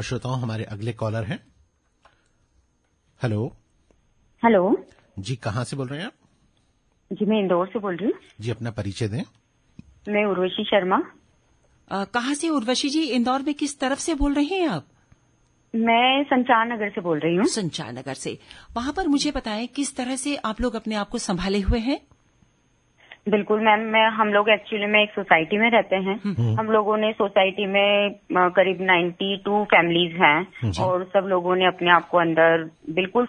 और श्रोताओं हमारे अगले कॉलर हैं हेलो हेलो जी कहाँ से बोल रहे हैं आप जी मैं इंदौर से बोल रही हूँ जी अपना परिचय दें मैं उर्वशी शर्मा कहाँ से उर्वशी जी इंदौर में किस तरफ से बोल रहे हैं आप मैं संचार नगर से बोल रही हूँ संचार नगर से वहाँ पर मुझे बताएं किस तरह से आप लोग अपने आप को संभाले हुए हैं बिल्कुल मैम मैं हम लोग एक्चुअली में एक सोसाइटी में रहते हैं हम्म। हम्म। हम लोगों ने सोसाइटी में करीब 92 फैमिलीज हैं हम्म। और सब लोगों ने अपने आप को अंदर बिल्कुल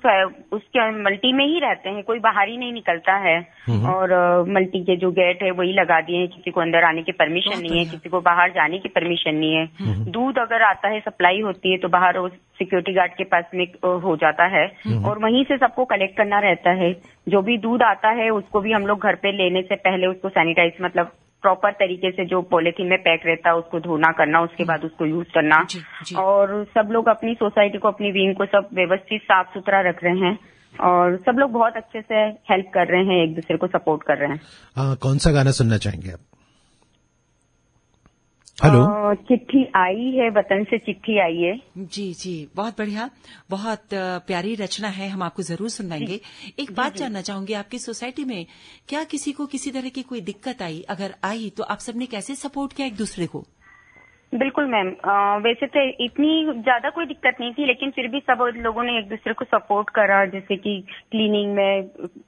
उसके मल्टी में ही रहते हैं कोई बाहर ही नहीं निकलता है और मल्टी के जो गेट है वही लगा दिए हैं किसी को अंदर आने की परमिशन नहीं है किसी को बाहर जाने की परमिशन नहीं है दूध अगर आता है सप्लाई होती है तो बाहर सिक्योरिटी गार्ड के पास में हो जाता है हम्म। और वहीं से सबको कलेक्ट करना रहता है जो भी दूध आता है उसको भी हम लोग घर पे लेने से पहले उसको सैनिटाइज मतलब प्रॉपर तरीके से जो पॉलिथीन में पैक रहता है उसको धोना करना उसके बाद उसको यूज करना जी, जी. और सब लोग अपनी सोसाइटी को अपनी विंग को सब व्यवस्थित साफ सुथरा रख रहे हैं और सब लोग बहुत अच्छे से हेल्प कर रहे हैं एक दूसरे को सपोर्ट कर रहे हैं आ, कौन सा गाना सुनना चाहेंगे आप हेलो चिट्ठी आई है वतन से चिट्ठी आई है जी जी बहुत बढ़िया बहुत प्यारी रचना है हम आपको जरूर सुनाएंगे एक बात जानना चाहूंगी आपकी सोसाइटी में क्या किसी को किसी तरह की कोई दिक्कत आई अगर आई तो आप सबने कैसे सपोर्ट किया एक दूसरे को बिल्कुल मैम वैसे तो इतनी ज्यादा कोई दिक्कत नहीं थी लेकिन फिर भी सब लोगों ने एक दूसरे को सपोर्ट करा जैसे कि क्लीनिंग में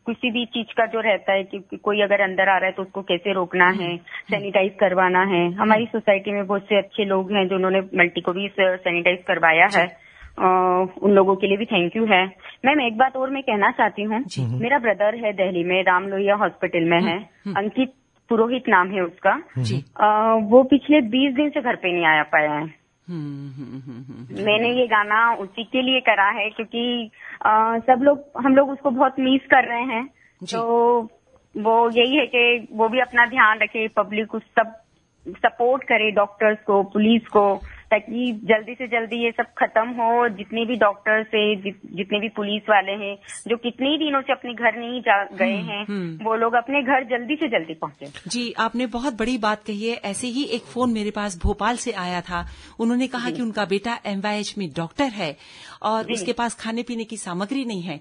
किसी भी चीज का जो रहता है कि कोई अगर अंदर आ रहा है तो उसको कैसे रोकना है सैनिटाइज हम्म, हम्म। करवाना है हमारी सोसाइटी में बहुत से अच्छे लोग हैं जिन्होंने मल्टी को भी सैनिटाइज करवाया है आ, उन लोगों के लिए भी थैंक यू है मैम एक बात और मैं कहना चाहती हूँ हम्म। मेरा ब्रदर है दिल्ली में राम लोहिया हॉस्पिटल में है अंकित पुरोहित नाम है उसका जी आ, वो पिछले बीस दिन से घर पे नहीं आया पाया है हम्म, हम्म, हम्म, मैंने ये गाना उसी के लिए करा है क्योंकि आ, सब लोग हम लोग उसको बहुत मिस कर रहे हैं तो वो यही है कि वो भी अपना ध्यान रखे पब्लिक उस सब सपोर्ट करे डॉक्टर्स को पुलिस को ताकि जल्दी से जल्दी ये सब खत्म हो जितने भी डॉक्टर्स है जितने भी पुलिस वाले हैं जो कितने दिनों से अपने घर नहीं जा गए हम्म, हैं हम्म। वो लोग अपने घर जल्दी से जल्दी पहुंचे जी आपने बहुत बड़ी बात कही है ऐसे ही एक फोन मेरे पास भोपाल से आया था उन्होंने कहा कि उनका बेटा एमवाईएच में डॉक्टर है और उसके पास खाने पीने की सामग्री नहीं है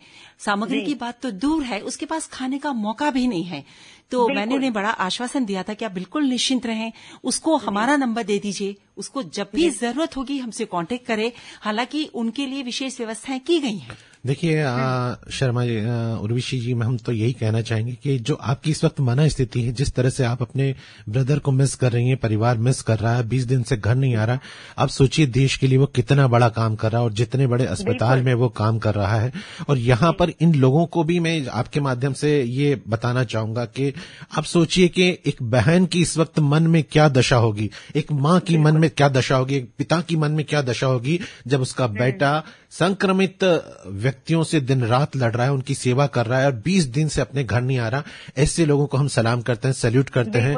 सामग्री की बात तो दूर है उसके पास खाने का मौका भी नहीं है तो मैंने उन्हें बड़ा आश्वासन दिया था कि आप बिल्कुल निश्चिंत रहें उसको हमारा नंबर दे दीजिए उसको जब भी जरूरत होगी हमसे कांटेक्ट करें हालांकि उनके लिए विशेष व्यवस्थाएं की गई हैं देखिए हम्म। शर्मा जी उर्विशी जी मैं हम तो यही कहना चाहेंगे कि जो आपकी इस वक्त मना स्थिति है जिस तरह से आप अपने ब्रदर को मिस कर रही हैं परिवार मिस कर रहा है बीस दिन से घर नहीं आ रहा आप सोचिए देश के लिए वो कितना बड़ा काम कर रहा है और जितने बड़े अस्पताल में वो काम कर रहा है और यहां पर इन लोगों को भी मैं आपके माध्यम से ये बताना चाहूंगा कि आप सोचिए कि एक बहन की इस वक्त मन में क्या दशा होगी एक माँ की मन में क्या दशा होगी एक पिता की मन में क्या दशा होगी जब उसका हम्म। बेटा संक्रमित व्यक्तियों से दिन रात लड़ रहा है उनकी सेवा कर रहा है और 20 दिन से अपने घर नहीं आ रहा ऐसे लोगों को हम सलाम करते हैं सैल्यूट करते हैं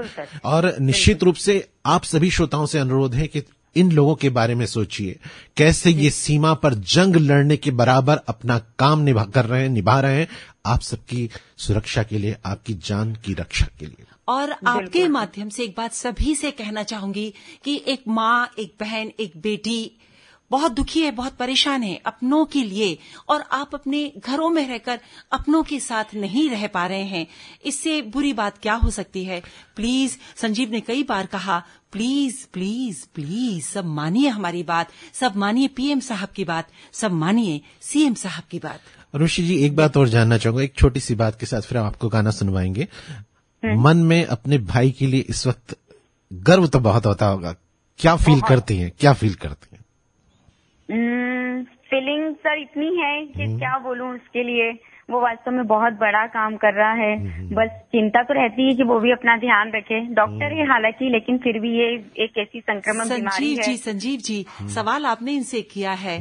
और निश्चित रूप से आप सभी श्रोताओं से अनुरोध है कि इन लोगों के बारे में सोचिए कैसे ये सीमा पर जंग लड़ने के बराबर अपना काम निभा कर रहे हैं निभा रहे हैं आप सबकी सुरक्षा के लिए आपकी जान की रक्षा के लिए और आपके माध्यम से एक बात सभी से कहना चाहूंगी कि एक माँ एक बहन एक बेटी बहुत दुखी है बहुत परेशान है अपनों के लिए और आप अपने घरों में रहकर अपनों के साथ नहीं रह पा रहे हैं इससे बुरी बात क्या हो सकती है प्लीज संजीव ने कई बार कहा प्लीज प्लीज प्लीज सब मानिए हमारी बात सब मानिए पीएम साहब की बात सब मानिए सीएम साहब की बात ऋषि जी एक बात और जानना चाहूंगा एक छोटी सी बात के साथ फिर हम आपको गाना सुनवाएंगे मन में अपने भाई के लिए इस वक्त गर्व तो बहुत होता होगा क्या फील करती हैं क्या फील करती हैं फीलिंग हम्म, सर इतनी है कि हम्म। क्या बोलूं उसके लिए वो वास्तव में बहुत बड़ा काम कर रहा है हम्म, बस चिंता तो रहती है कि वो भी अपना ध्यान रखे डॉक्टर है हालांकि लेकिन फिर भी ये एक ऐसी संक्रमण बीमारी है जी संजीव जी सवाल आपने इनसे किया है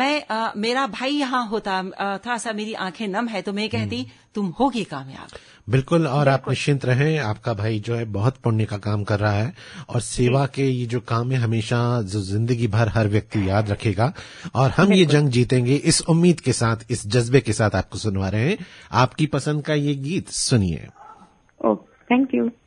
मैं आ, मेरा भाई यहाँ होता थोड़ा सा मेरी आंखें नम है तो मैं कहती तुम होगी कामयाब बिल्कुल और आप निश्चिंत रहें आपका भाई जो है बहुत पुण्य का काम कर रहा है और सेवा के ये जो काम है हमेशा जो जिंदगी भर हर व्यक्ति याद रखेगा और हम ये जंग जीतेंगे इस उम्मीद के साथ इस जज्बे के साथ आपको सुनवा रहे हैं आपकी पसंद का ये गीत सुनिए थैंक यू